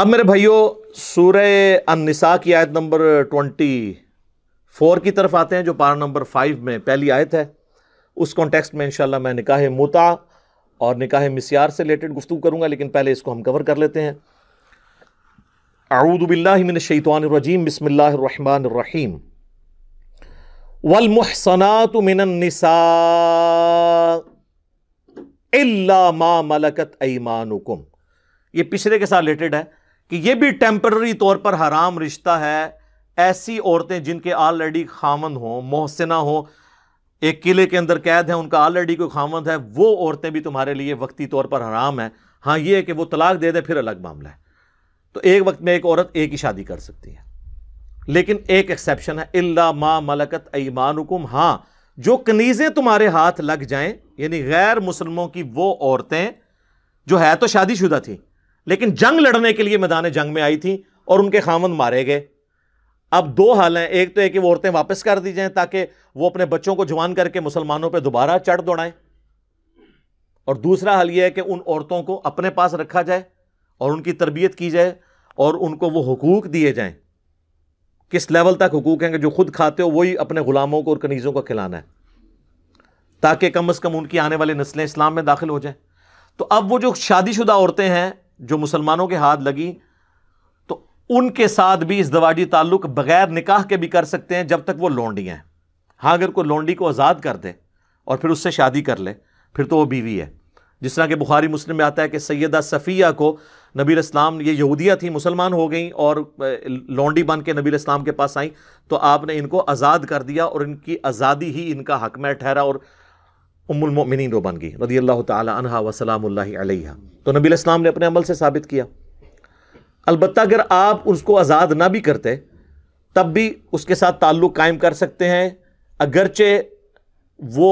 अब मेरे भाइयों सूर्य अनसा की आयत नंबर ट्वेंटी फोर की तरफ आते हैं जो पारा नंबर फाइव में पहली आयत है उस कॉन्टेक्स्ट में इंशाल्लाह मैं निकाह मोता और निकाह मिसियार से रिलेटेड गुफ्तु करूंगा लेकिन पहले इसको हम कवर कर लेते हैं आऊदबिल्लिमिनशैतवानरजीम बसमिल्लाम वलमहसनात मिनसा मा मलकत ऐमानुकुम ये पिछले के साथ रिलेटेड है कि यह भी टेम्पररी तौर पर हराम रिश्ता है ऐसी औरतें जिनके ऑलरेडी खामंद हों मोहसिना हो एक किले के अंदर कैद है उनका ऑलरेडी कोई खामंद है वो औरतें भी तुम्हारे लिए वक्ती तौर पर हराम है हाँ ये है कि वो तलाक दे दें फिर अलग मामला है तो एक वक्त में एक औरत एक ही शादी कर सकती है लेकिन एक एक्सेप्शन है इल्ला माँ मलकत ईमान हुकुम हाँ जो कनीज़ें तुम्हारे हाथ लग जाएं यानी गैर मुसलमों की वो औरतें जो है तो शादीशुदा थी लेकिन जंग लड़ने के लिए मैदान जंग में आई थी और उनके खामन मारे गए अब दो हाल हैं एक तो है कि वो औरतें वापस कर दी जाएं ताकि वो अपने बच्चों को जवान करके मुसलमानों पर दोबारा चढ़ दौड़ाएं और दूसरा हाल यह है कि उन औरतों को अपने पास रखा जाए और उनकी तरबियत की जाए और उनको वो हकूक दिए जाएं किस लेवल तक हकूक हैं कि जो खुद खाते हो वही अपने ग़ुलामों को और कनीज़ों को खिलाना है ताकि कम अज़ कम उनकी आने वाली नस्लें इस्लाम में दाखिल हो जाएं तो अब वो जो शादीशुदा औरतें हैं जो मुसलमानों के हाथ लगी तो उनके साथ भी इस दवाजी ताल्लुक बगैर निकाह के भी कर सकते हैं जब तक वो लौंडी हैं हाँ अगर कोई लोंडी को आज़ाद कर दे और फिर उससे शादी कर ले फिर तो वो बीवी है जिस तरह के बुखारी मुस्लिम में आता है कि सैदा सफ़िया को नबी इस्लाम ये यहूदिया थी मुसलमान हो गई और लोंडी बन के नबी इस्लाम के पास आई तो आपने इनको आज़ाद कर दिया और इनकी आज़ादी ही इनका हक में ठहरा और उमुलमिन बन गई रदी अल्लाह तहा वसलाम तो नबी इस्लाम ने अपने अमल से साबित किया अलबत् अगर आप उसको आज़ाद ना भी करते तब भी उसके साथ ताल्लुक़ कायम कर सकते हैं अगरचे वो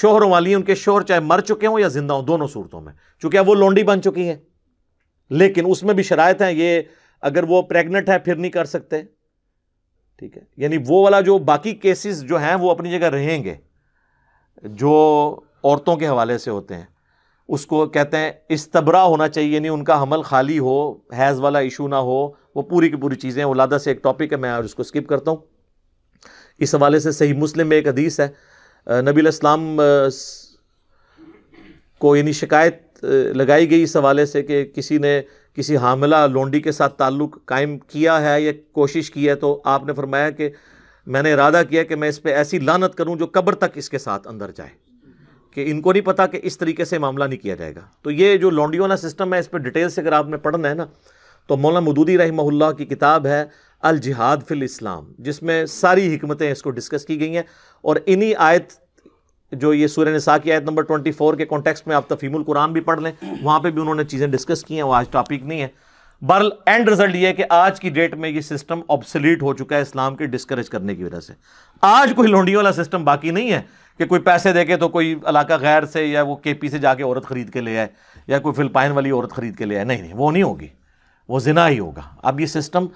शोहरों वाली उनके शोहर चाहे मर चुके हों या ज़िंदा हों दोनों सूरतों में चूँकि अब वो लोंडी बन चुकी हैं लेकिन उसमें भी शरात हैं ये अगर वो प्रेग्नेंट है फिर नहीं कर सकते ठीक है यानी वो वाला जो बाकी केसेस जो हैं वो अपनी जगह रहेंगे जो औरतों के हवाले से होते हैं उसको कहते हैं इस्तबरा होना चाहिए यानी उनका हमल खाली हो हैज़ वाला इशू ना हो वो पूरी की पूरी चीज़ें उलादा से एक टॉपिक है मैं और उसको स्किप करता हूँ इस हवाले से सही मुस्लिम में एक हदीस है नबी इस्लाम को यानी शिकायत लगाई गई इस हवाले से कि किसी ने किसी हामला लोंडी के साथ ताल्लुक़ कायम किया है या कोशिश की है तो आपने फरमाया कि मैंने इरादा किया कि मैं इस पर ऐसी लानत करूँ जो कब्र तक इसके साथ अंदर जाए कि इनको नहीं पता कि इस तरीके से मामला नहीं किया जाएगा तो ये जो लॉन्डी वाला सिस्टम है इस पर डिटेल से अगर आपने पढ़ना है ना तो मौलाना मदूदी रहमहुल्ला की किताब है अल जिहाद फिल इस्लाम जिसमें सारी हमतें इसको डिस्कस की गई हैं और इन्हीं आयत जो ये सूर्य नसा की आयत नंबर ट्वेंटी फोर के कॉन्टेक्स्ट में आप तफीमुल कुरान भी पढ़ लें वहाँ पर भी उन्होंने चीज़ें डिस्कस की हैं वो आज टॉपिक नहीं है बहरल एंड रिजल्ट यह है कि आज की डेट में ये सिस्टम ऑब्सलीट हो चुका है इस्लाम के डिस्करेज करने की वजह से आज कोई लोंडी वाला सिस्टम बाकी नहीं है कि कोई पैसे दे के तो कोई इलाका गैर से या वो के पी से जाके औरत ख़रीद के ले आए या कोई फिलपाइन वाली औरत ख़रीद के ले आए नहीं नहीं वो नहीं होगी वो जिना ही होगा अब ये सिस्टम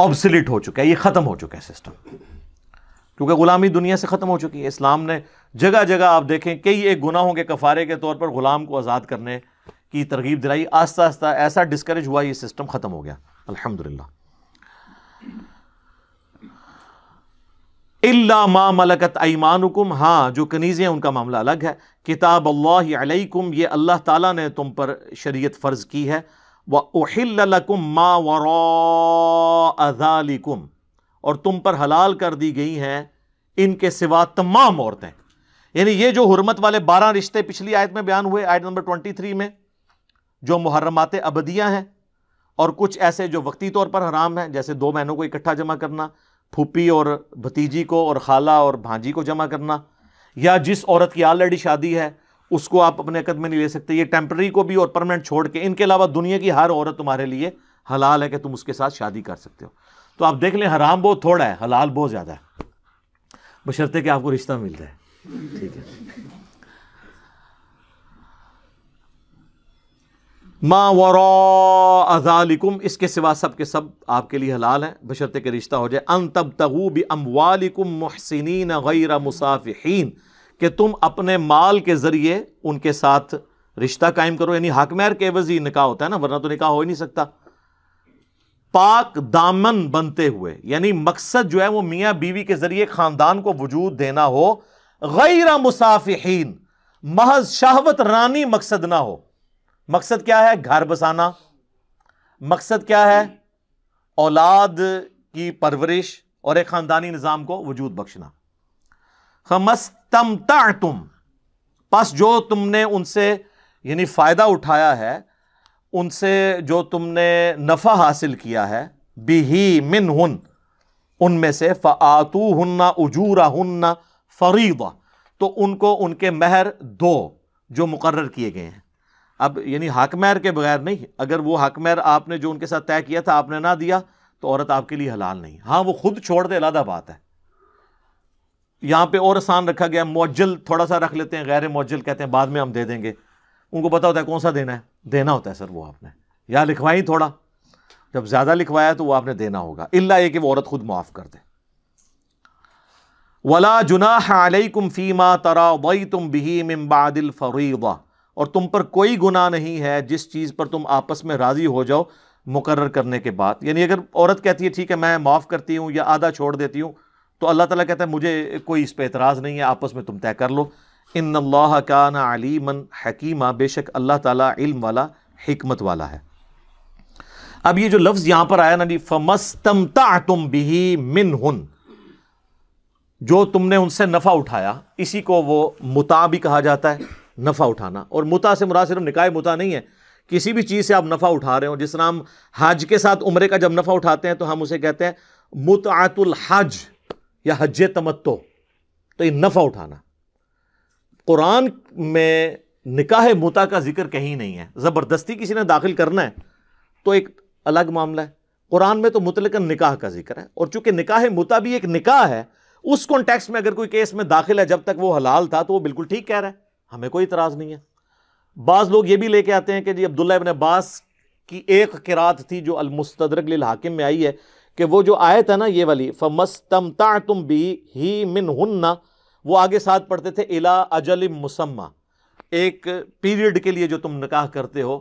ऑब्सलीट हो चुका है ये ख़त्म हो चुका है सिस्टम क्योंकि ग़ुलामी दुनिया से ख़त्म हो चुकी है इस्लाम ने जगह जगह आप देखें कई एक गुनाहों के कफ़ारे के तौर पर ग़ुलाम को आज़ाद करने की तरगीब दिलाई आस्ता आस्ता ऐसा डिस्करेज हुआ ये सिस्टम ख़त्म हो गया अल्हम्दुलिल्लाह इल्ला मा मलकत ऐमानुकुम हाँ जो कनीज़ें उनका मामला अलग है किताब अल्लाम ये अल्लाह ताला ने तुम पर शरीयत फ़र्ज़ की है व ओहिल्लकुम मा वरालिकुम और तुम पर हलाल कर दी गई हैं इनके सिवा तमाम औरतें यानी ये जो हरमत वाले बारह रिश्ते पिछली आयत में बयान हुए आयत नंबर ट्वेंटी थ्री में जो मुहर्रमात अबदियाँ हैं और कुछ ऐसे जो वक्ती तौर पर हराम हैं जैसे दो महीनों को इकट्ठा जमा करना फूपी और भतीजी को और खाला और भांजी को जमा करना या जिस औरत की ऑलरेडी शादी है उसको आप अपने कदम में नहीं ले सकते ये टेम्प्रेरी को भी और परमानेंट छोड़ के इनके अलावा दुनिया की हर औरत तुम्हारे लिए हलाल है कि तुम उसके साथ शादी कर सकते हो तो आप देख लें हराम बहुत थोड़ा है हलाल बहुत ज़्यादा है बशर्ते कि आपको रिश्ता मिल रहा है ठीक है मा वरा अजालिकुम इसके सिवा सब के सब आपके लिए हलाल हैं बशरत के रिश्ता हो जाए अन तब तगू भी अमवालिकुम महसिन गैर मुसाफिन के तुम अपने माल के ज़रिए उनके साथ रिश्ता कायम करो यानी हकमैर के वजी निकाह होता है ना वरना तो निका हो ही नहीं सकता पाक दामन बनते हुए यानी मकसद जो है वो मियाँ बीवी के ज़रिए ख़ानदान को वजूद देना हो गैर मुसाफिन महज शहवत रानी मकसद ना हो मकसद क्या है घर बसाना मकसद क्या है औलाद की परवरिश और एक ख़ानदानी निज़ाम को वजूद बख्शना खमस्तम तुम बस जो तुमने उनसे यानी फ़ायदा उठाया है उनसे जो तुमने नफ़ा हासिल किया है बिही मिन हन उनमें से फ़ातू हन्ना उजूरा हन्ना फरीदा तो उनको उनके महर दो जो मुकर किए गए हैं अब यानी हाकमैर के बगैर नहीं अगर वो हाकमैर आपने जो उनके साथ तय किया था आपने ना दिया तो औरत आपके लिए हलाल नहीं हाँ वो खुद छोड़ दे अलादा बात है यहाँ पे और आसान रखा गया मुअज्जल थोड़ा सा रख लेते हैं गैर मुअज्जल कहते हैं बाद में हम दे देंगे उनको पता होता है कौन सा देना है देना होता है सर वो आपने या लिखवाई थोड़ा जब ज़्यादा लिखवाया तो वो आपने देना होगा इल्ला ये कि वो औरत खुद माफ़ कर दे वला जुना कुम फ़ीमा तरा वई तुम बिही मिम्बादिल फ़रीदा और तुम पर कोई गुनाह नहीं है जिस चीज़ पर तुम आपस में राज़ी हो जाओ मुकर करने के बाद यानी अगर औरत कहती है ठीक है मैं माफ़ करती हूँ या आधा छोड़ देती हूँ तो अल्लाह ताला कहता है मुझे कोई इस पर एतराज़ नहीं है आपस में तुम तय कर लो इन अल्लाह का ना अलीमन हकीमा बेशक अल्लाह ताला इल्म वाला हमत वाला है अब ये जो लफ्ज़ यहाँ पर आया ना जी फमस्तमता तुम बिही मिन हन जो तुमने उनसे नफ़ा उठाया इसी को वो मुताबी कहा जाता है नफ़ा उठाना और मुता से मुरा सिर्फ निकाय मुता नहीं है किसी भी चीज़ से आप नफ़ा उठा रहे हो जिस तरह हम हज के साथ उम्र का जब नफ़ा उठाते हैं तो हम उसे कहते हैं मुतातुल हज या हज तमत्तो तो ये नफ़ा उठाना कुरान में निकाह मुता का जिक्र कहीं नहीं है ज़बरदस्ती किसी ने दाखिल करना है तो एक अलग मामला है कुरान में तो मुतलक निकाह का जिक्र है और चूंकि निकाह मुता भी एक निकाह है उस कॉन्टेक्स्ट में अगर कोई केस में दाखिल है जब तक वो हलाल था तो वो बिल्कुल ठीक कह रहा है हमें कोई इतराज़ नहीं है बाज़ लोग ये भी लेके आते हैं कि जी अब्दुल्ला इबन अब्बास की एक किरात थी जो अलमुस्तरक हाकिम में आई है कि वो जो आयत है ना ये वाली फमस्तम तुम भी ही मिन हन्ना वो आगे साथ पढ़ते थे इला अजल मुसम्मा एक पीरियड के लिए जो तुम निकाह करते हो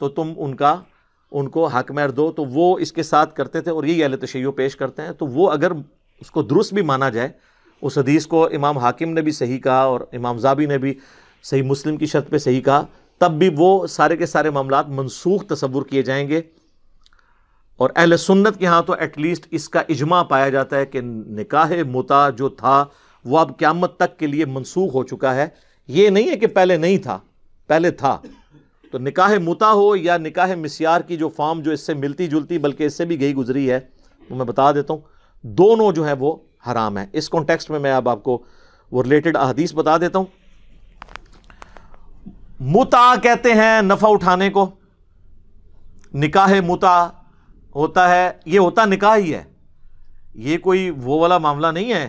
तो तुम उनका उनको हक मैर दो तो वो इसके साथ करते थे और यही अहल तशैय पेश करते हैं तो वो अगर उसको दुरुस्त भी माना जाए उस हदीस को इमाम हाकिम ने भी सही कहा और इमाम जाबी ने भी सही मुस्लिम की शर्त पे सही कहा तब भी वो सारे के सारे मामला मनसूख तस्वुर किए जाएंगे और अहल सुन्नत के यहाँ तो एटलीस्ट इसका इजमा पाया जाता है कि निकाह मुता जो था वह अब क्यामत तक के लिए मनसूख हो चुका है ये नहीं है कि पहले नहीं था पहले था तो निकाह मुता हो या निकाह मसीार की जो फॉर्म जो इससे मिलती जुलती बल्कि इससे भी गई गुजरी है तो मैं बता देता हूँ दोनों जो है वो हराम है इस कॉन्टेक्स्ट में मैं अब आपको वो रिलेटेड अहदीस बता देता हूँ मुता कहते हैं नफा उठाने को निकाह मुता होता है ये होता निकाह ही है ये कोई वो वाला मामला नहीं है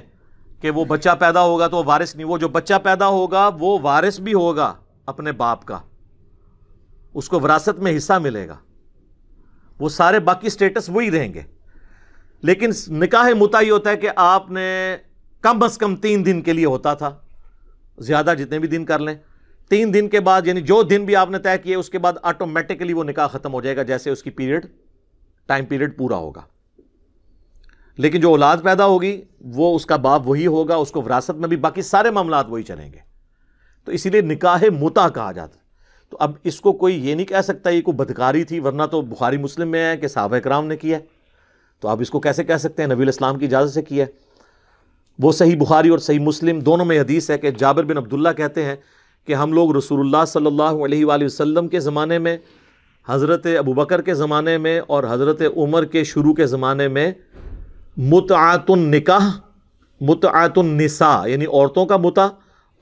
कि वो बच्चा पैदा होगा तो वारिस नहीं वो जो बच्चा पैदा होगा वो वारिस भी होगा अपने बाप का उसको विरासत में हिस्सा मिलेगा वो सारे बाकी स्टेटस वही रहेंगे लेकिन निकाह मुता ही होता है कि आपने कम अज कम तीन दिन के लिए होता था ज़्यादा जितने भी दिन कर लें तीन दिन के बाद यानी जो दिन भी आपने तय किया उसके बाद ऑटोमेटिकली वो निकाह खत्म हो जाएगा जैसे उसकी पीरियड टाइम पीरियड पूरा होगा लेकिन जो औलाद पैदा होगी वो उसका बाप वही होगा उसको विरासत में भी बाकी सारे मामला वही चलेंगे तो इसीलिए निकाह मुता कहा जाता तो अब इसको कोई ये नहीं कह सकता ये कोई बदकारी थी वरना तो बुखारी मुस्लिम में है कि साहब कराम ने किया तो आप इसको कैसे कह सकते हैं नबी इस्लाम की इजाज़त से किया वो सही बुखारी और सही मुस्लिम दोनों में हदीस है कि जाबिर बिन अब्दुल्ला कहते हैं कि हम लोग रसूलुल्लाह सल्लल्लाहु अलैहि वसल्लम के ज़माने में हज़रत अबू बकर के ज़माने में और हज़रत उमर के शुरू के ज़माने में मुतातुन निकाह मुतातुन निसा यानी औरतों का मुता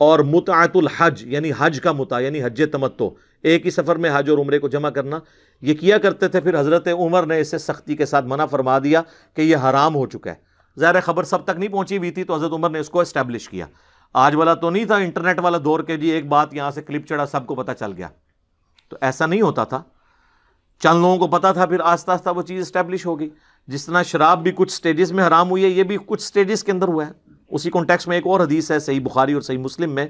और मुतआतुल हज यानी हज का मुता यानी हज तमत्तो एक ही सफ़र में हज और उम्र को जमा करना ये किया करते थे फिर हज़रत उमर ने इसे सख्ती के साथ मना फरमा दिया कि यह हराम हो चुका है ज़ाहिर खबर सब तक नहीं पहुँची हुई थी तो हज़रत उमर ने इसको इस्टेब्लिश किया आज वाला तो नहीं था इंटरनेट वाला दौर के जी एक बात यहाँ से क्लिप चढ़ा सबको पता चल गया तो ऐसा नहीं होता था चंद लोगों को पता था फिर आस्ता आस्ता वो चीज़ स्टैब्लिश हो गई जिस तरह शराब भी कुछ स्टेजेस में हराम हुई है ये भी कुछ स्टेजेस के अंदर हुआ है उसी कॉन्टेक्स्ट में एक और हदीस है सही बुखारी और सही मुस्लिम में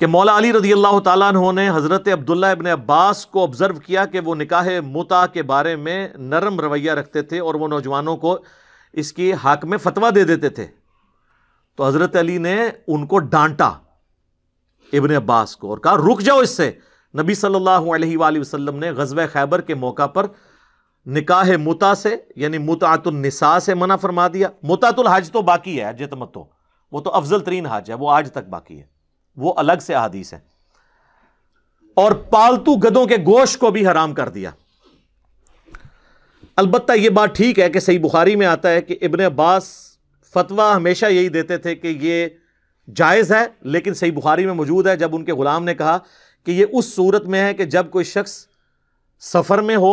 कि मौला अली रजी अल्लाह तु ने हज़रत अब्दुल्ला इबन अब्बास को ऑब्ज़र्व किया कि वो निकाह मुता के बारे में नरम रवैया रखते थे और वो नौजवानों को इसकी हक में फतवा दे देते थे तो हजरत अली ने उनको डांटा इबन अब्बास को और कहा रुक जाओ इससे नबी सल्लल्लाहु अलैहि वसल्लम ने गजब खैबर के मौका पर निकाह मुता से यानी मुतातुल निसा से मना फरमा दिया मुतातुल हज तो बाकी है हज तमतो वो तो अफजल तरीन हज है वो आज तक बाकी है वो अलग से अदीस है और पालतू गदों के गोश को भी हराम कर दिया अलबत्त यह बात ठीक है कि सही बुखारी में आता है कि इबन अब्बास फतवा हमेशा यही देते थे कि ये जायज़ है लेकिन सही बुखारी में मौजूद है जब उनके ग़ुलाम ने कहा कि ये उस सूरत में है कि जब कोई शख्स सफ़र में हो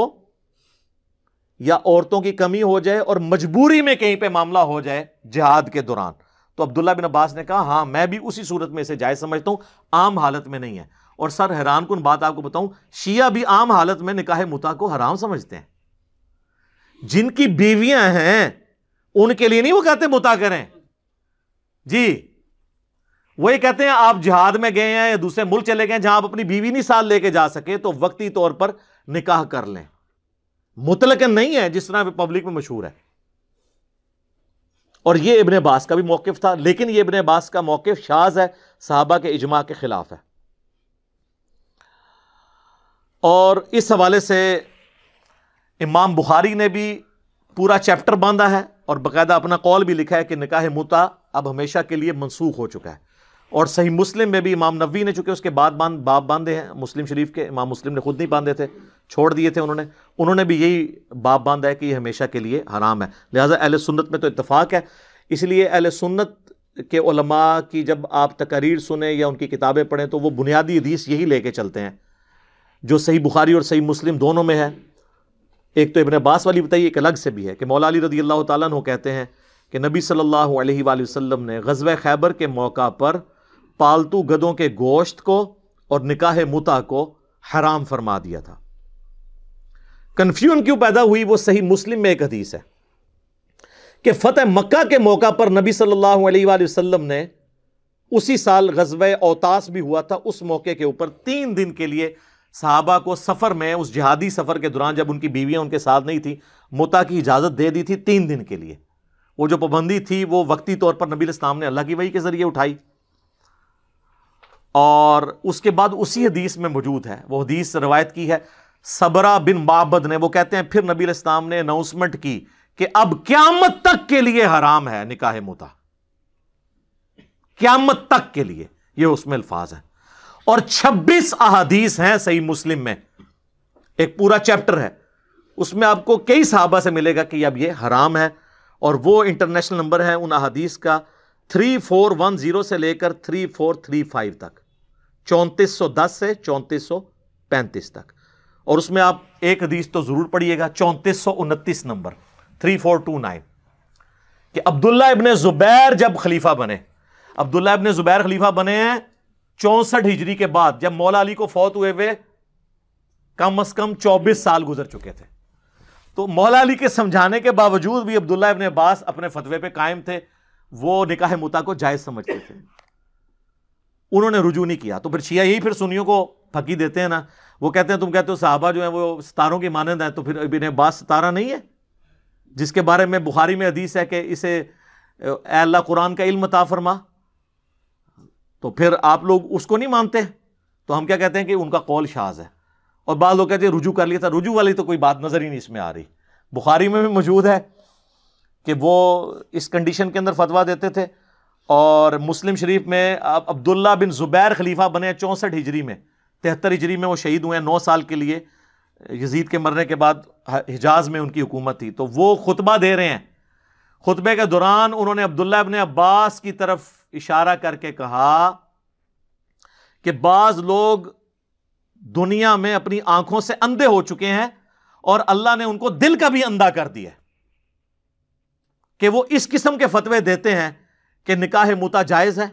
या औरतों की कमी हो जाए और मजबूरी में कहीं पर मामला हो जाए जहाद के दौरान तो अब्दुल्ला बिन अब्बास ने कहा हाँ मैं भी उसी सूरत में इसे जायज़ समझता हूँ आम हालत में नहीं है और सर हैरान कन बात आपको बताऊं शिया भी आम हालत में निकाह मुता को हराम समझते हैं जिनकी बीवियां हैं उनके लिए नहीं वो कहते मुता करें जी वही कहते हैं आप जिहाद में गए हैं या दूसरे मुल्क चले गए जहां आप अपनी बीवी नहीं साथ लेके जा सके तो वक्ती तौर पर निकाह कर लें मुतलकन नहीं है जिस तरह पब्लिक में मशहूर है और ये इबन बास का भी मौकफ था लेकिन ये इबन बास का मौकफ शाज है साहबा के इजमा के खिलाफ है और इस हवाले से इमाम बुखारी ने भी पूरा चैप्टर बांधा है और बाकायदा अपना कौल भी लिखा है कि निकाह मुता अब हमेशा के लिए मनसूख हो चुका है और सही मुस्लिम में भी इमाम नबी ने चूँकि उसके बाद बांध बाप बांधे हैं मुस्लिम शरीफ के इमाम मुस्लिम ने खुद नहीं बांधे थे छोड़ दिए थे उन्होंने उन्होंने भी यही बाप बांधा है कि ये हमेशा के लिए हराम है लिहाजा अहल सुन्नत में तो इतफाक़ है इसलिए अहल सुन्नत के उलमा की जब आप तकरीर सुने या उनकी किताबें पढ़ें तो वो बुनियादी हदीस यही लेके चलते हैं जो सही बुखारी और सही मुस्लिम दोनों में है एक तो इबन अब्बास वाली बताइए एक अलग से भी है कि मौला अली रदी अल्लाह तु कहते हैं कि नबी सल्लल्लाहु अलैहि वसल्लम ने गजब खैबर के मौका पर पालतू गधों के गोश्त को और निकाह मुता को हराम फरमा दिया था कन्फ्यूजन क्यों पैदा हुई वो सही मुस्लिम में एक हदीस है कि फ़तेह मक्का के मौका पर नबी सल्लल्लाहु अलैहि वसल्लम ने उसी साल गजब औतास भी हुआ था उस मौके के ऊपर तीन दिन के लिए साहबा को सफ़र में उस जिहादी सफ़र के दौरान जब उनकी बीवियां उनके साथ नहीं थी मुता की इजाज़त दे दी थी तीन दिन के लिए वो जो पाबंदी थी वो वक्ती तौर पर नबी इस्लाम ने अल्लाह की वही के ज़रिए उठाई और उसके बाद उसी हदीस में मौजूद है वो हदीस रवायत की है सबरा बिन बाबद ने वो कहते हैं फिर नबी इस्लाम ने अनाउंसमेंट की कि अब क्यामत तक के लिए हराम है निकाह मुता क्यामत तक के लिए यह उसमें अल्फाज है और 26 अहादीस हैं सही मुस्लिम में एक पूरा चैप्टर है उसमें आपको कई साहबा से मिलेगा कि अब ये हराम है और वो इंटरनेशनल नंबर है उन अहादीस का थ्री फोर वन जीरो से लेकर थ्री फोर थ्री फाइव तक चौंतीस दस से चौंतीस पैंतीस तक और उसमें आप एक हदीस तो ज़रूर पढ़िएगा चौंतीस सौ उनतीस number three four two nine कि अब्दुल्ला इबन ज़ुबैर जब खलीफा बने अब्दुल्ला इबन ज़ुबैर खलीफा बने हैं चौसठ हिजरी के बाद जब मौला अली को फौत हुए हुए कम अज कम चौबीस साल गुजर चुके थे तो मौला अली के समझाने के बावजूद भी अब्दुल्ला इबन अब्बास अपने फतवे पे कायम थे वो निकाह मुता को जायज समझते थे उन्होंने रुजू नहीं किया तो फिर शिया यही फिर सुनियों को फकी देते हैं ना वो कहते हैं तुम कहते हो साहबा जो है वो सितारों की मानंद है तो फिर इबन अब्बास सितारा नहीं है जिसके बारे में बुखारी में हदीस है कि इसे अल्लाह कुरान का इल्म ता फरमा तो फिर आप लोग उसको नहीं मानते तो हम क्या कहते हैं कि उनका कौल शाज है और बाद लोग कहते हैं रुजू कर लिया था रुजू वाली तो कोई बात नज़र ही नहीं इसमें आ रही बुखारी में भी मौजूद है कि वो इस कंडीशन के अंदर फतवा देते थे और मुस्लिम शरीफ में अब अब्दुल्ला बिन ज़ुबैर खलीफा बने चौंसठ हिजरी में तिहत्तर हिजरी में वो शहीद हुए हैं नौ साल के लिए यजीद के मरने के बाद हिजाज में उनकी हुकूमत थी तो वो खुतबा दे रहे हैं खुतबे के दौरान उन्होंने अब्दुल्ला अबन अब्बास की तरफ इशारा करके कहा कि बाज लोग दुनिया में अपनी आंखों से अंधे हो चुके हैं और अल्लाह ने उनको दिल का भी अंधा कर दिया कि वो इस किस्म के फतवे देते हैं कि निकाह मुता जायज़ है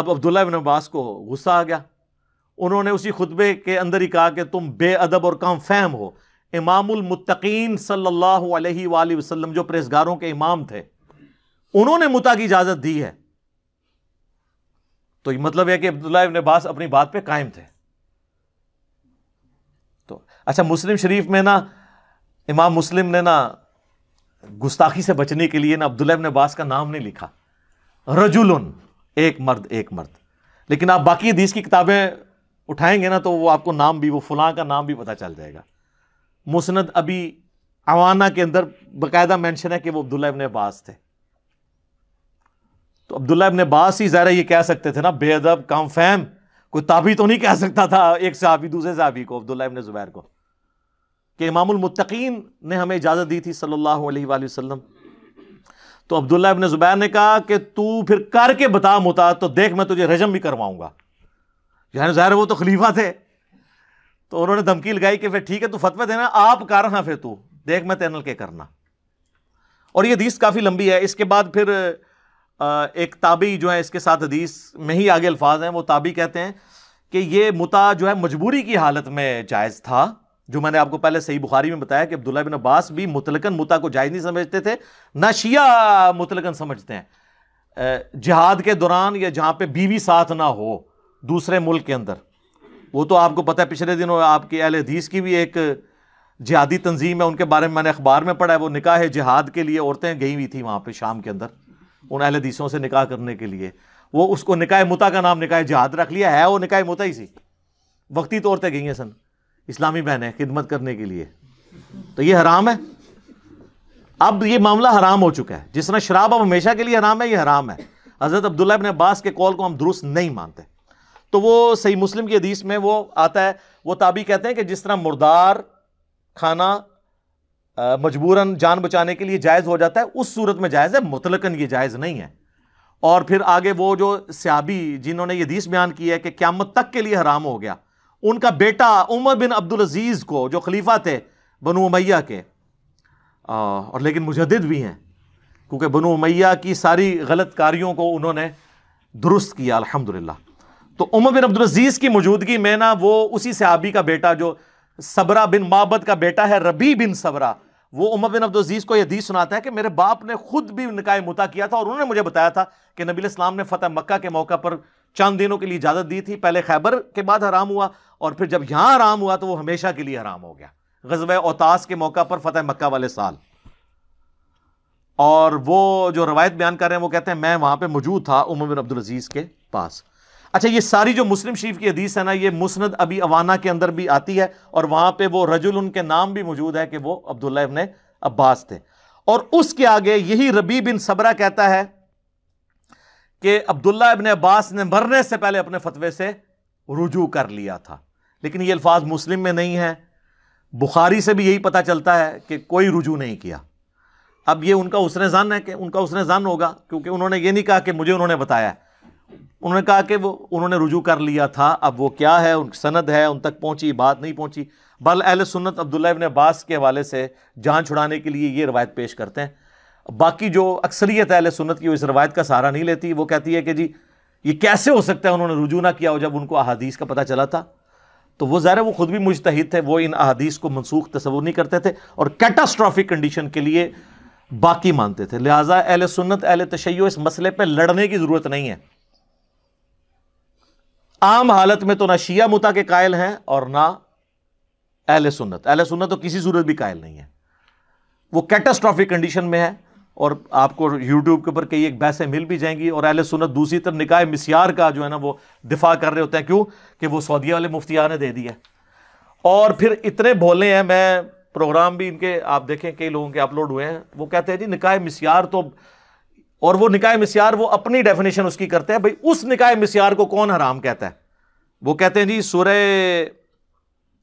अब अब्दुल्ला बिन अब्बास को गुस्सा आ गया उन्होंने उसी खुतबे के अंदर ही कहा कि तुम बेअदब और कम फहम हो इमामुल मुत्तकीन सल्लल्लाहु अलैहि वसल्लम जो प्रेसगारों के इमाम थे उन्होंने मुता की इजाजत दी है तो मतलब है कि अब्दुल्ला इबन अब्बास अपनी बात पे कायम थे तो अच्छा मुस्लिम शरीफ में ना इमाम मुस्लिम ने ना गुस्ताखी से बचने के लिए ना अब्दुल्ला इबन अब्बास का नाम नहीं लिखा रजुलन एक मर्द एक मर्द लेकिन आप बाकी हदीस की किताबें उठाएंगे ना तो वो आपको नाम भी वो फलां का नाम भी पता चल जाएगा मुसनद अभी अवाना के अंदर बाकायदा मेंशन है कि वो अब्दुल्ला इबन अब्बास थे तो अब्दुल्ला इबन बास ही ज़ाहिर ये कह सकते थे ना बेअदब काम फैम कोई ताबी तो नहीं कह सकता था एक सहाबी दूसरे सहाबी को अब्दुल्ला अबन ज़ुबैर को कि इमामुल मुत्तकीन ने हमें इजाज़त दी थी सल्लल्लाहु अलैहि वसल्लम तो अब्दुल्ला इबन ज़ुबैर ने कहा कि तू फिर करके बता मुता तो देख मैं तुझे रजम भी करवाऊँगा यानी ज़ाहिर वो तो खलीफा थे तो उन्होंने धमकी लगाई कि फिर ठीक है तू फतवा देना आप कर हाँ फिर तू देख मैं तेनल के करना और ये हदीस काफ़ी लंबी है इसके बाद फिर एक ताबी जो है इसके साथ हदीस में ही आगे अल्फाज हैं वो ताबी कहते हैं कि ये मुता जो है मजबूरी की हालत में जायज़ था जो मैंने आपको पहले सही बुखारी में बताया कि अब्दुल्ला बिन अब्बास भी मुतलकन मुता को जायज़ नहीं समझते थे ना शिया मुतलकन समझते हैं जिहाद के दौरान या जहाँ पर बीवी साथ ना हो दूसरे मुल्क के अंदर वो तो आपको पता है पिछले दिनों आपके अहले हदीस की भी एक जिहादी तंजीम है उनके बारे में मैंने अखबार में पढ़ा है वो निकाह है जिहाद के लिए औरतें गई हुई थी वहाँ पर शाम के अंदर उन अहल हदीसों से निकाह करने के लिए वो उसको निकाय मुता का नाम निकाय जहाद रख लिया है वो निकाय मुता ही सी वक्ती तौर पर गई हैं सन इस्लामी बहनें खिदमत करने के लिए तो ये हराम है अब ये मामला हराम हो चुका है जिस तरह शराब अब हमेशा के लिए हराम है ये हराम है हज़रत अब्दुल्ला इबन अब्बास के कॉल को हम दुरुस्त नहीं मानते तो वो सही मुस्लिम की हदीस में वो आता है वो ताबी कहते हैं कि जिस तरह मुर्दार खाना मजबूरन जान बचाने के लिए जायज़ हो जाता है उस सूरत में जायज़ है मुतलकन ये जायज़ नहीं है और फिर आगे वो जो सयाबी जिन्होंने ये हदीस बयान की है कि क्यामत तक के लिए हराम हो गया उनका बेटा उमर बिन अब्दुल अजीज़ को जो खलीफा थे बनु उमैया के आ, और लेकिन मुजद भी हैं क्योंकि बनु उमैया की सारी गलत कारियों को उन्होंने दुरुस्त किया अल्हम्दुलिल्लाह तो उमर बिन अब्दुल अजीज़ की मौजूदगी में ना वो उसी सहाबी का बेटा जो सबरा बिन माबद का बेटा है रबी बिन सबरा वो उमर बिन अब्दुलजीज़ को यह हदीस सुनाता है कि मेरे बाप ने खुद भी निकाय मुता किया था और उन्होंने मुझे बताया था कि नबी इस्लाम ने फ़तह मक्का के मौका पर चंद दिनों के लिए इजाज़त दी थी पहले खैबर के बाद हराम हुआ और फिर जब यहाँ हराम हुआ तो वह हमेशा के लिए हराम हो गया गजब अतास के मौका पर फ़तह मक्का वाले साल और वो जो रवायत बयान कर रहे हैं वो कहते हैं मैं वहाँ पर मौजूद था उमर बिन अब्दुलजीज़ के पास अच्छा ये सारी जो मुस्लिम शरीफ की हदीस है ना ये मुस्नद अबी अवाना के अंदर भी आती है और वहां पर वो रजुल उनके नाम भी मौजूद है कि वो अब्दुल्ला इबन अब्बास थे और उसके आगे यही रबी बिन सबरा कहता है कि अब्दुल्ला अबन अब्बास ने मरने से पहले अपने फतवे से रुजू कर लिया था लेकिन ये अल्फाज मुस्लिम में नहीं है बुखारी से भी यही पता चलता है कि कोई रुजू नहीं किया अब ये उनका उसने जान है कि उनका उसने जान होगा क्योंकि उन्होंने ये नहीं कहा कि मुझे उन्होंने बताया उन्होंने कहा कि वो उन्होंने रुजू कर लिया था अब वो क्या है उन सनद है उन तक पहुंची बात नहीं पहुंची बल अहल सुन्नत अब्दुल्ला इबन अब्बास के हवाले से जान छुड़ाने के लिए ये रवायत पेश करते हैं बाकी जो अक्सरियत अहल सुन्नत की वो इस रवायत का सहारा नहीं लेती वो कहती है कि जी ये कैसे हो सकता है उन्होंने रुजू ना किया हो जब उनको अहादीस का पता चला था तो वो ज़ाहिर वो ख़ुद भी मुजतहिद थे वो इन अहादीस को मनसूख तस्वूर नहीं करते थे और कैटास्ट्रॉफिक कंडीशन के लिए बाकी मानते थे लिहाजा अहल सुन्नत अहल तशैय इस मसले पर लड़ने की ज़रूरत नहीं है आम हालत में तो ना शिया मुता के कायल हैं और ना अहल सुन्नत अहल सुन्नत तो किसी सूरत भी कायल नहीं है वो कैटास्ट्रॉफिक कंडीशन में है और आपको यूट्यूब के ऊपर कई एक बहसें मिल भी जाएंगी और अहल सुन्नत दूसरी तरफ निकाय मिसियार का जो है ना वो दिफा कर रहे होते हैं क्यों कि वो सऊदिया वाले मुफ्तिया ने दे दी है और फिर इतने भोले हैं मैं प्रोग्राम भी इनके आप देखें कई लोगों के अपलोड हुए हैं वो कहते हैं जी निकाय मिसियार तो और वो निकाय मिसयार वो अपनी डेफिनेशन उसकी करते हैं भाई उस निकाय मिसयार को कौन हराम कहता है वो कहते हैं जी सूर्य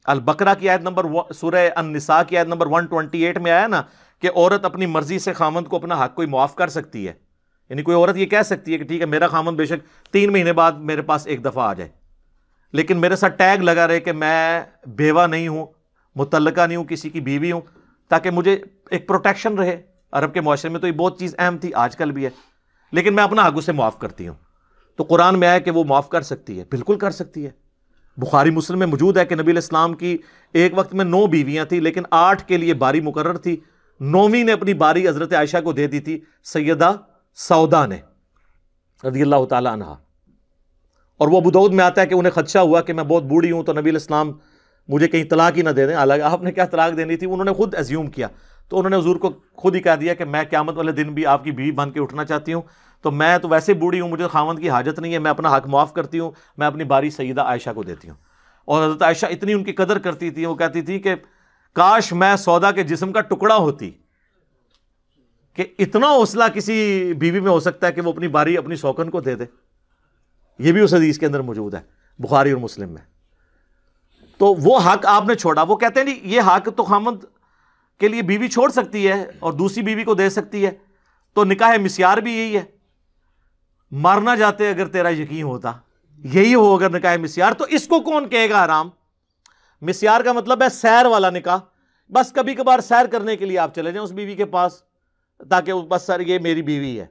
अल की आयत नंबर सूर्य अनसा की आयत नंबर वन ट्वेंटी एट में आया ना कि औरत अपनी मर्जी से खामंद को अपना हक कोई मुआफ़ कर सकती है यानी कोई औरत ये कह सकती है कि ठीक है मेरा खामंद बेशक तीन महीने बाद मेरे पास एक दफ़ा आ जाए लेकिन मेरे साथ टैग लगा रहे कि मैं बेवा नहीं हूँ मुतलका नहीं हूँ किसी की बीवी हूँ ताकि मुझे एक प्रोटेक्शन रहे अरब के माशरे में तो ये बहुत चीज़ अहम थी आजकल भी है लेकिन मैं अपना आगू से माफ़ करती हूँ तो कुरान में आया कि वो माफ़ कर सकती है बिल्कुल कर सकती है बुखारी मुस्लिम में मौजूद है कि नबी इस्लाम की एक वक्त में नौ बीवियाँ थी लेकिन आठ के लिए बारी मुकर थी नौवीं ने अपनी बारी हज़रत आयशा को दे दी थी सैदा सऊदा ने रदी अल्लाह तहा और वह अबूदौद में आता है कि उन्हें खदशा हुआ कि मैं बहुत बूढ़ी हूँ तो नबी इस्लाम मुझे कहीं तलाक ही ना दे दें आपने क्या तलाक देनी थी उन्होंने खुद एज्यूम किया तो उन्होंने हजूर को खुद ही कह दिया कि मैं क्यामत वाले दिन भी आपकी बीवी बन के उठना चाहती हूँ तो मैं तो वैसे बूढ़ी हूँ मुझे खावंद की हाजत नहीं है मैं अपना हक माफ़ करती हूँ मैं अपनी बारी सईदा आयशा को देती हूँ और हज़रत आयशा इतनी उनकी कदर करती थी वो कहती थी कि काश मैं सौदा के जिसम का टुकड़ा होती कि इतना हौसला किसी बीवी में हो सकता है कि वो अपनी बारी अपनी शौकन को दे दे ये भी उस हदीस के अंदर मौजूद है बुखारी और मुस्लिम में तो वो हक आपने छोड़ा वो कहते हैं नहीं ये हक तो खामद के लिए बीवी छोड़ सकती है और दूसरी बीवी को दे सकती है तो निकाह मिसियार भी यही है मरना जाते अगर तेरा यकीन होता यही हो अगर निकाह मिसियार तो इसको कौन कहेगा आराम मिसियार का मतलब है सैर वाला निकाह बस कभी कभार सैर करने के लिए आप चले जाएं उस बीवी के पास ताकि बस सर ये मेरी बीवी है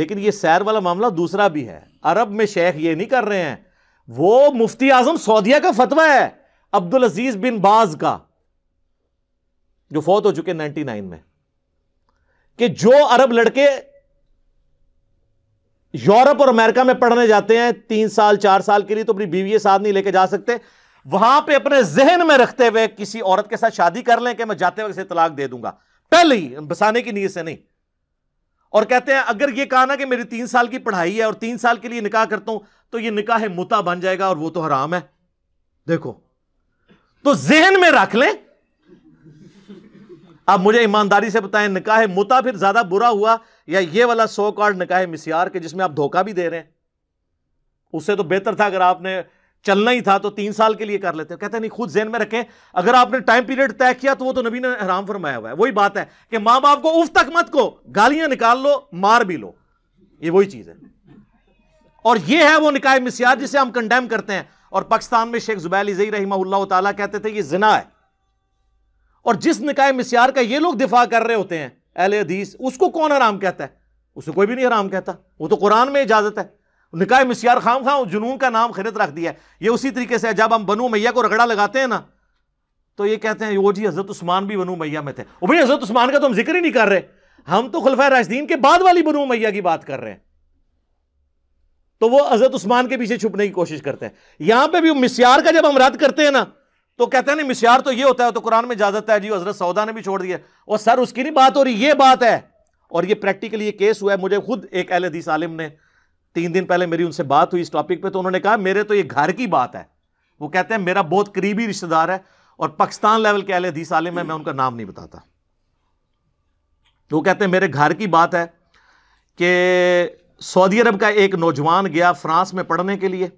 लेकिन ये सैर वाला मामला दूसरा भी है अरब में शेख ये नहीं कर रहे हैं वो मुफ्ती आजम सऊदिया का फतवा है अब्दुल अजीज बिन बाज का जो फौत हो चुके नाइन में कि जो अरब लड़के यूरोप और अमेरिका में पढ़ने जाते हैं तीन साल चार साल के लिए तो अपनी बीवी साथ नहीं लेके जा सकते वहां पे अपने जहन में रखते हुए किसी औरत के साथ शादी कर लें कि मैं जाते वक्त इसे तलाक दे दूंगा पहले ही बसाने की नीयत से नहीं और कहते हैं अगर ये कहा ना कि मेरी तीन साल की पढ़ाई है और तीन साल के लिए निकाह करता हूं तो यह निकाह है मुता बन जाएगा और वो तो हराम है देखो तो जहन में रख लें अब मुझे ईमानदारी से बताएं निकाह मुता फिर ज़्यादा बुरा हुआ या ये वाला सो कार्ड निकाह मिसियार के जिसमें आप धोखा भी दे रहे हैं उससे तो बेहतर था अगर आपने चलना ही था तो तीन साल के लिए कर लेते हो कहते नहीं खुद जेन में रखें अगर आपने टाइम पीरियड तय किया तो वो तो नबी ने हराम फरमाया हुआ है वही बात है कि माँ बाप को उफ तक मत को गालियां निकाल लो मार भी लो ये वही चीज़ है और ये है वो निकाय मिसियार जिसे हम कंडेम करते हैं और पाकिस्तान में शेख जुबैल इजई रही कहते थे ये जिना है और जिस निकाय मिसयार का ये लोग दिफा कर रहे होते हैं अहले हदीस उसको कौन हराम कहता है उसे कोई भी नहीं हराम कहता वो तो कुरान में इजाजत है निकाय मिसयार खाम खां जुनून का नाम खरीद रख दिया है ये उसी तरीके से जब हम बनु मैया को रगड़ा लगाते हैं ना तो ये कहते हैं वो जी हजरत उस्मान भी बनू मैया में थे वो भाई हजरत उस्मान का तो हम जिक्र ही नहीं कर रहे हम तो खुलफा राजदीन के बाद वाली बनु मैया की बात कर रहे हैं तो वो हजरत उस्मान के पीछे छुपने की कोशिश करते हैं यहां पे भी मिसियार का जब हम रद्द करते हैं ना तो कहते हैं ना मिसार तो ये होता है तो कुरान में इजाजत है जी हजरत सौदा ने भी छोड़ दिया और सर उसकी नहीं बात हो रही ये बात है और ये प्रैक्टिकली ये केस हुआ है मुझे खुद एक अहल हदीस आलिम ने तीन दिन पहले मेरी उनसे बात हुई इस टॉपिक पे तो उन्होंने कहा मेरे तो ये घर की बात है वो कहते हैं मेरा बहुत करीबी रिश्तेदार है और पाकिस्तान लेवल के अहल हदीस आलिम है मैं उनका नाम नहीं बताता वो कहते हैं मेरे घर की बात है कि सऊदी अरब का एक नौजवान गया फ्रांस में पढ़ने के लिए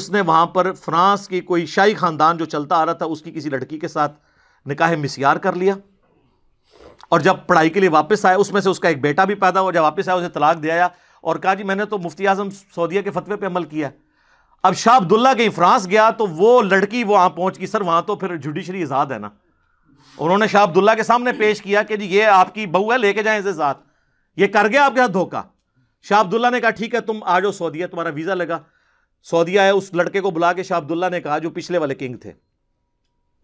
उसने वहाँ पर फ्रांस की कोई शाही ख़ानदान जो चलता आ रहा था उसकी किसी लड़की के साथ निकाह मिसियार कर लिया और जब पढ़ाई के लिए वापस आया उसमें से उसका एक बेटा भी पैदा हुआ जब वापस आया उसे तलाक दे आया और कहा जी मैंने तो मुफ्ती आजम सऊदिया के फतवे पर अमल किया अब शाह अब्दुल्ला कहीं फ्रांस गया तो वो लड़की वहाँ पहुँच गई सर वहाँ तो फिर जुडिशरी आज़ाद है ना उन्होंने शाह अब्दुल्ला के सामने पेश किया कि जी ये आपकी बहू है लेके जाए इसे साथ ये कर गया आपके साथ धोखा शाह अब्दुल्ला ने कहा ठीक है तुम आ जाओ सऊदिया तुम्हारा वीज़ा लगा सऊदिया है उस लड़के को बुला के शाह अब्दुल्ला ने कहा जो पिछले वाले किंग थे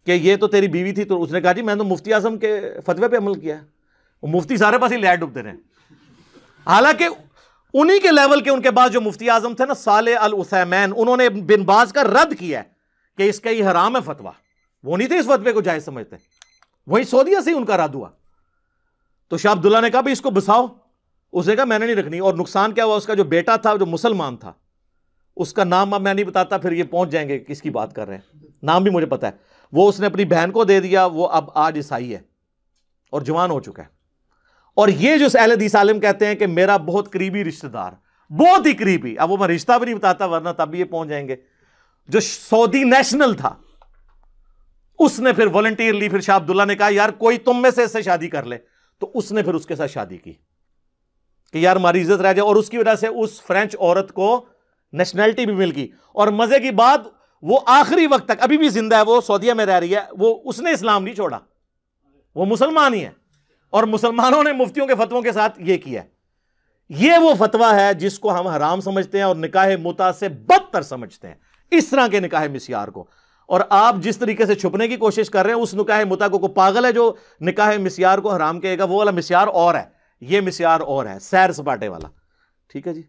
कि ये तो तेरी बीवी थी तो उसने कहा जी मैंने तो मुफ्ती आजम के फतवे पे अमल किया है मुफ्ती सारे पास ही लहर डूबते रहे हालांकि उन्हीं के लेवल के उनके बाद जो मुफ्ती आजम थे ना साले अल उसैमैन उन्होंने बिन का रद्द किया कि इसका ही हराम है फतवा वो नहीं थे इस फतवे को जायज समझते वही सऊदिया से ही उनका रद्द हुआ तो शाह अब्दुल्ला ने कहा भाई इसको बसाओ उसने कहा मैंने नहीं रखनी और नुकसान क्या हुआ उसका जो बेटा था जो मुसलमान था उसका नाम अब मैं नहीं बताता फिर ये पहुंच जाएंगे किसकी बात कर रहे हैं नाम भी मुझे पता है वो उसने अपनी बहन को दे दिया वो अब आज ईसाई है और जवान हो चुका है और ये जो अहलदीस आलम कहते हैं कि मेरा बहुत करीबी रिश्तेदार बहुत ही करीबी अब वो मैं रिश्ता भी नहीं बताता वरना तब भी ये पहुंच जाएंगे जो सऊदी नेशनल था उसने फिर ली फिर शाह अब्दुल्ला ने कहा यार कोई तुम में से इससे शादी कर ले तो उसने फिर उसके साथ शादी की कि यार हमारी इज्जत रह जाए और उसकी वजह से उस फ्रेंच औरत को नेशनैलिटी भी मिल गई और मज़े की बात वो आखिरी वक्त तक अभी भी जिंदा है वो सऊदीया में रह रही है वो उसने इस्लाम नहीं छोड़ा वो मुसलमान ही है और मुसलमानों ने मुफ्तियों के फतवों के साथ ये किया ये वो फतवा है जिसको हम हराम समझते हैं और निकाह मुता से बदतर समझते हैं इस तरह के निकाह मिसियार को और आप जिस तरीके से छुपने की कोशिश कर रहे हैं उस निकाह मुता को, को पागल है जो निकाह मिसियार को हराम कहेगा वो वाला मिसियार और है ये मिसियार और है सैर सपाटे वाला ठीक है जी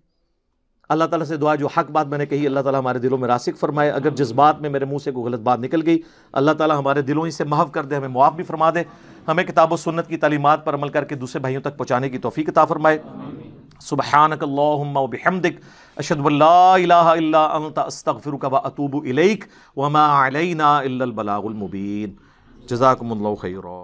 अल्लाह ताला से दुआ जो हक बात मैंने कही अल्लाह ताला हमारे दिलों में रासिक फरमाए अगर जज्बात में मेरे मुंह से कोई गलत बात निकल गई अल्लाह ताला हमारे दिलों ही से महव कर दे हमें मुआफ़ भी फरमा दे हमें किताब सुन्नत की तालीमत पर अमल करके दूसरे भाइयों तक पहुँचाने की तोफ़ी किताब फरमाए सुबहानकल्लाहमदिक अशदबल्लास्तफ़िर अतूब इलेक वमा अलैना इल्लल बलागुल मुबीन जजाकमुल्लाह खैरा